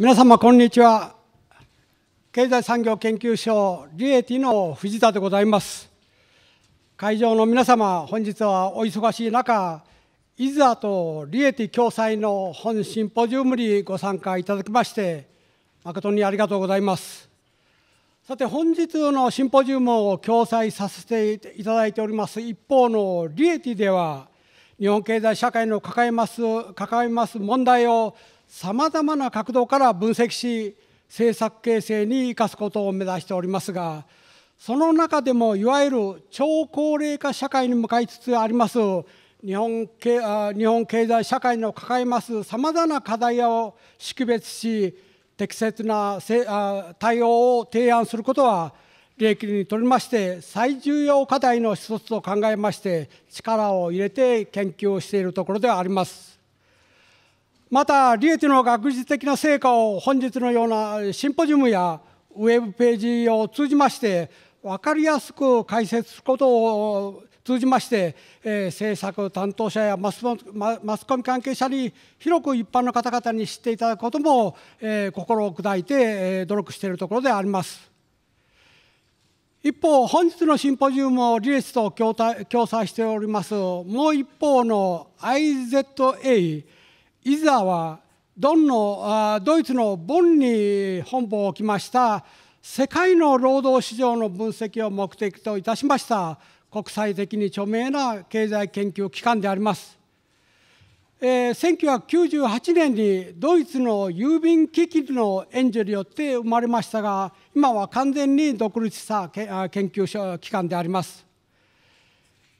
皆様こんにちは経済産業研究所リエティの藤田でございます会場の皆様本日はお忙しい中いざとリエティ共催の本シンポジウムにご参加いただきまして誠にありがとうございますさて本日のシンポジウムを共催させていただいております一方のリエティでは日本経済社会の抱えます抱えます問題をさまざまな角度から分析し政策形成に生かすことを目指しておりますがその中でもいわゆる超高齢化社会に向かいつつあります日本経日本経済社会の抱えますさまざまな課題を識別し適切な対応を提案することは利益にとりまして最重要課題の一つと考えまして力を入れて研究をしているところではあります。またリエティの学術的な成果を本日のようなシンポジウムやウェブページを通じまして分かりやすく解説することを通じまして、えー、政策担当者やマスマスコミ関係者に広く一般の方々に知っていただくことも、えー、心を砕いて、えー、努力しているところであります。一方、本日のシンポジウムをリレスと共共催しております、もう一方の IZA イザはドンのドイツのボンに本部を置きました世界の労働市場の分析を目的といたしました国際的に著名な経済研究機関であります。えー、1998年にドイツの郵便機器の援助によって生まれましたが今は完全に独立した研究機関であります。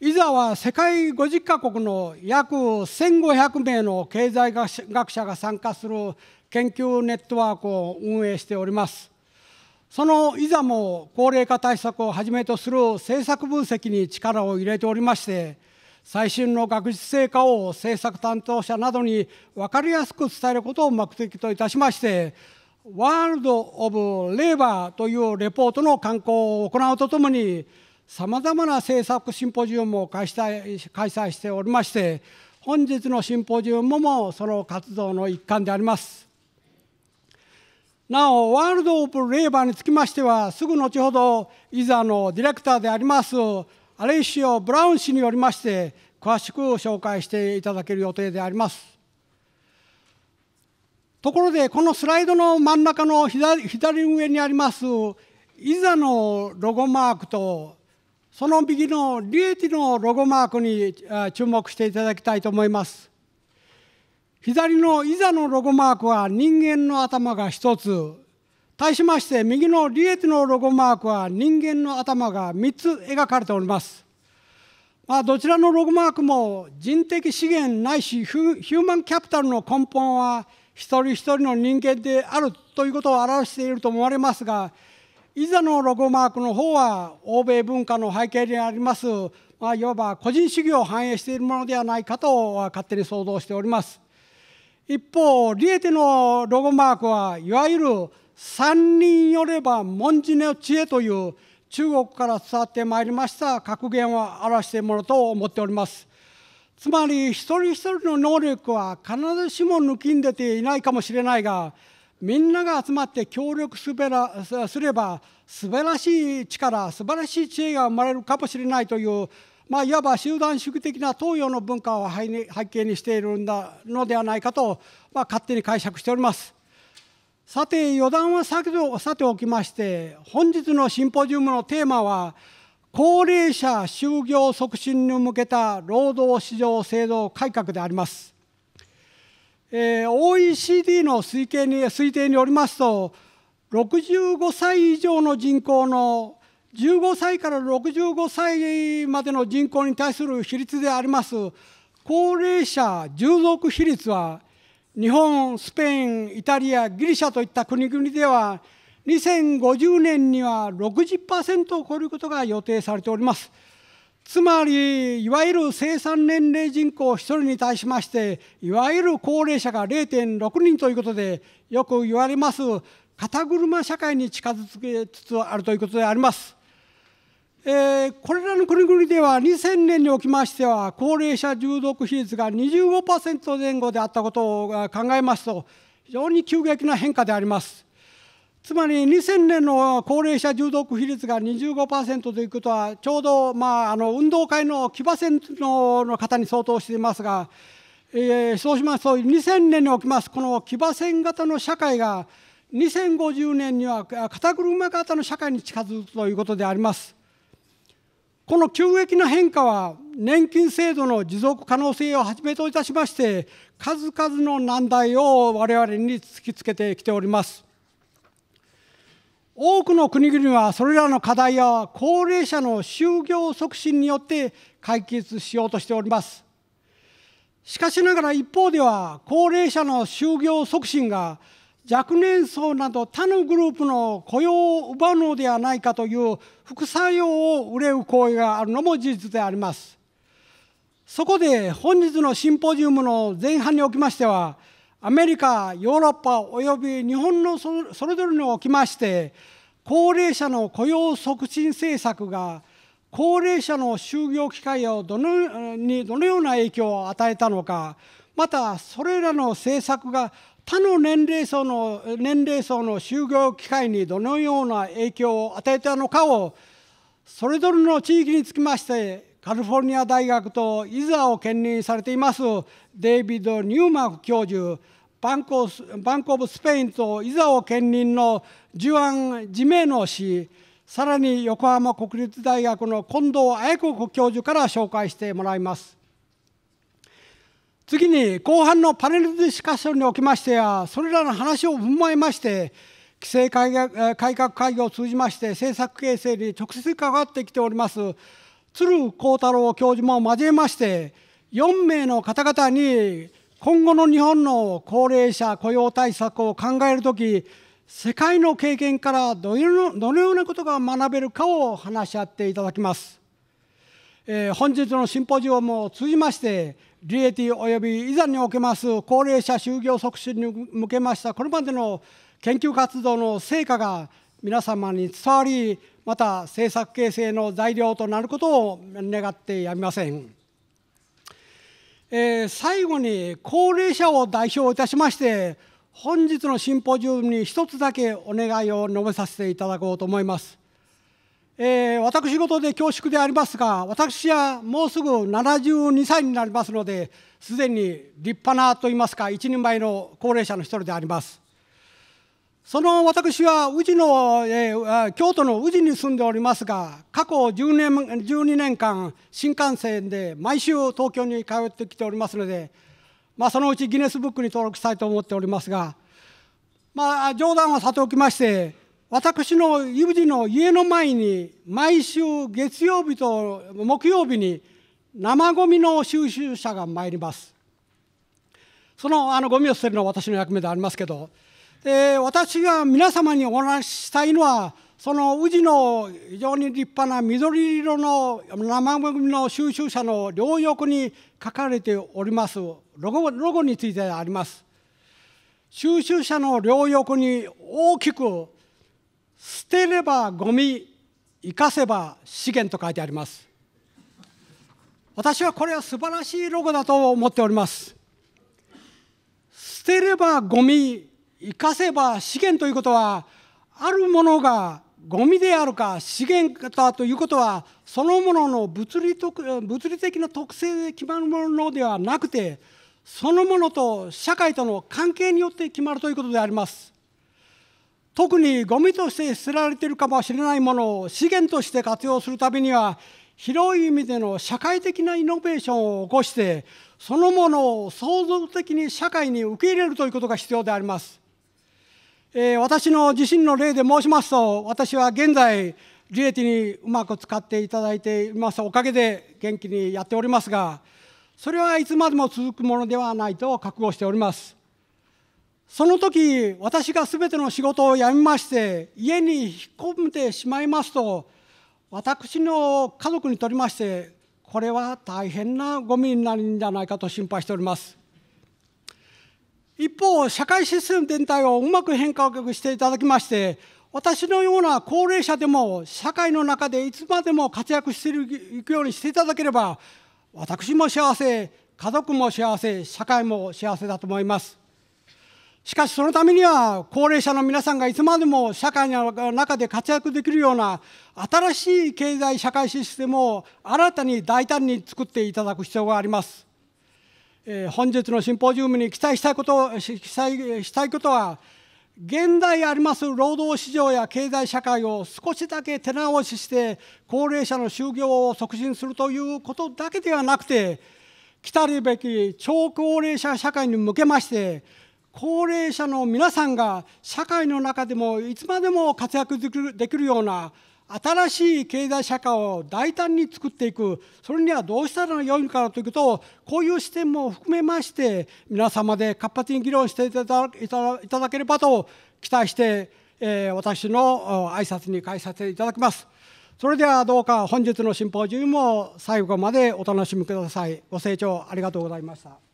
いざは世界50カ国の約1500名の経済学者が参加する研究ネットワークを運営しております。そのいざも高齢化対策をはじめとする政策分析に力を入れておりまして、最新の学術成果を政策担当者などに分かりやすく伝えることを目的といたしまして、ワールド・オブ・レーバーというレポートの刊行を行うとともに、さまざまな政策シンポジウムを開催開催しておりまして本日のシンポジウムもその活動の一環でありますなおワールド・オブ・レーバーにつきましてはすぐ後ほどいざのディレクターでありますアレイシオ・ブラウン氏によりまして詳しく紹介していただける予定でありますところでこのスライドの真ん中の左左上にありますイザのロゴマークとその右の利益のロゴマークに注目していただきたいと思います。左のいざのロゴマークは人間の頭が1つ、対しまして右の利益のロゴマークは人間の頭が3つ描かれております。まあ、どちらのロゴマークも人的資源ないしヒューマンキャピタルの根本は一人一人の人間であるということを表していると思われますがいざのロゴマークの方は欧米文化の背景にあります、まあ、いわば個人主義を反映しているものではないかと勝手に想像しております。一方リエテのロゴマークはいわゆる三人よれば文字の知恵という中国から伝わってまいりました格言を表しているものと思っております。つまり一人一人の能力は必ずしも抜きんでていないかもしれないがみんなが集まって協力すべらすれば素晴らしい力素晴らしい知恵が生まれるかもしれないという、まあ、いわば集団主義的な東洋の文化を背景にしているんだのではないかと、まあ、勝手に解釈しております。さて余談はさておきまして本日のシンポジウムのテーマは高齢者就業促進に向けた労働市場制度改革であります。えー、OECD の推計に推定によりますと65歳以上の人口の15歳から65歳までの人口に対する比率であります高齢者従属比率は日本スペインイタリアギリシャといった国々では2050年には60%を超えることが予定されております。つまりいわゆる生産年齢人口1人に対しましていわゆる高齢者が0.6人ということでよく言われます肩車社会に近づけつつあるということであります。えー、これらの国々では2000年におきましては高齢者重毒比率が25%前後であったことを考えますと非常に急激な変化であります。つまり2000年の高齢者重毒比率が25%ということは、ちょうど、まあ、あの運動会の騎馬戦のの方に相当していますが、えー、そうしますと、2000年に起きます、この騎馬戦型の社会が、2050年には肩車型の社会に近づくということであります。この急激な変化は、年金制度の持続可能性をはじめといたしまして、数々の難題を我々に突きつけてきております。多くの国々はそれらの課題や高齢者の就業促進によって解決しようとしております。しかしながら一方では高齢者の就業促進が若年層など他のグループの雇用を奪うのではないかという副作用を憂う行為があるのも事実であります。そこで本日のシンポジウムの前半におきましてはアメリカヨーロッパおよび日本のそれぞれにおきまして高齢者の雇用促進政策が高齢者の就業機会をどのにどのような影響を与えたのかまたそれらの政策が他の年齢層の年齢層の就業機会にどのような影響を与えたのかをそれぞれの地域につきましてカリフォルニア大学とイザを兼任されていますデイビッド・ニューマク教授バンコバンコ・オブ・スペインとイザを兼任のジュアン・ジメーノ氏さらに横浜国立大学の近藤綾子教授から紹介してもらいます次に後半のパネルディスカッションにおきましてはそれらの話を踏まえまして規制改革会議を通じまして政策形成に直接関わってきております鶴光太郎教授も交えまして4名の方々に今後の日本の高齢者雇用対策を考えるとき世界の経験からどのようなことが学べるかを話し合っていただきます。え本日のシンポジウムを通じましてエィ益及び以前におけます高齢者就業促進に向けましたこれまでの研究活動の成果が皆様に伝わりまた政策形成の材料となることを願ってやみません。えー、最後に高齢者を代表いたしまして本日のシンポジウムに一つだけお願いを述べさせていただこうと思います。えー、私事で恐縮でありますが私はもうすぐ72歳になりますのですでに立派なといいますか一人前の高齢者の一人であります。その私は宇治の、えー、京都の宇治に住んでおりますが過去10年12年間新幹線で毎週東京に通ってきておりますので、まあ、そのうちギネスブックに登録したいと思っておりますが、まあ、冗談はさておきまして私の宇治の家の前に毎週月曜日と木曜日に生ごみの収集車が参ります。そのあのゴミを捨てるのは私の役目でありますけどで私が皆様にお話ししたいのはその宇治の非常に立派な緑色の生ゴミの収集車の両翼に書かれておりますロゴロゴについてあります。収集車の両翼に大きく「捨てればゴミ生かせば資源」と書いてあります。私はこれは素晴らしいロゴだと思っております。捨てればゴミ生かせば資源ということはあるものがゴミであるか資源だということはそのものの物理物理的な特性で決まるものではなくてそのものと社会との関係によって決まるということであります。特にゴミとして捨てられているかもしれないものを資源として活用するためには広い意味での社会的なイノベーションを起こしてそのものを創造的に社会に受け入れるということが必要であります。えー、私の自身の例で申しますと私は現在エティにうまく使っていただいていますおかげで元気にやっておりますがそれはいつまでも続くものではないと覚悟しておりますその時私が全ての仕事を辞めまして家に引っ込めてしまいますと私の家族にとりましてこれは大変なゴミになるんじゃないかと心配しております一方、社会システム全体をうまく変化をしていただきまして、私のような高齢者でも社会の中でいつまでも活躍していくようにしていただければ、私も幸せ、家族も幸せ、社会も幸せだと思います。しかしそのためには高齢者の皆さんがいつまでも社会の中で活躍できるような新しい経済社会システムを新たに大胆に作っていただく必要があります。本日のシンポジウムに期待したいこと期待したいことは、現代あります労働市場や経済社会を少しだけ手直しして、高齢者の就業を促進するということだけではなくて、来たるべき超高齢者社会に向けまして、高齢者の皆さんが社会の中でもいつまでも活躍できるような新しい経済社会を大胆に作っていくそれにはどうしたらよいのかということをこういう視点も含めまして皆様で活発に議論していただければと期待して、えー、私の挨拶に返させていただきます。それではどうか本日のシンポジウムを最後までお楽しみください。ご清聴ありがとうございました。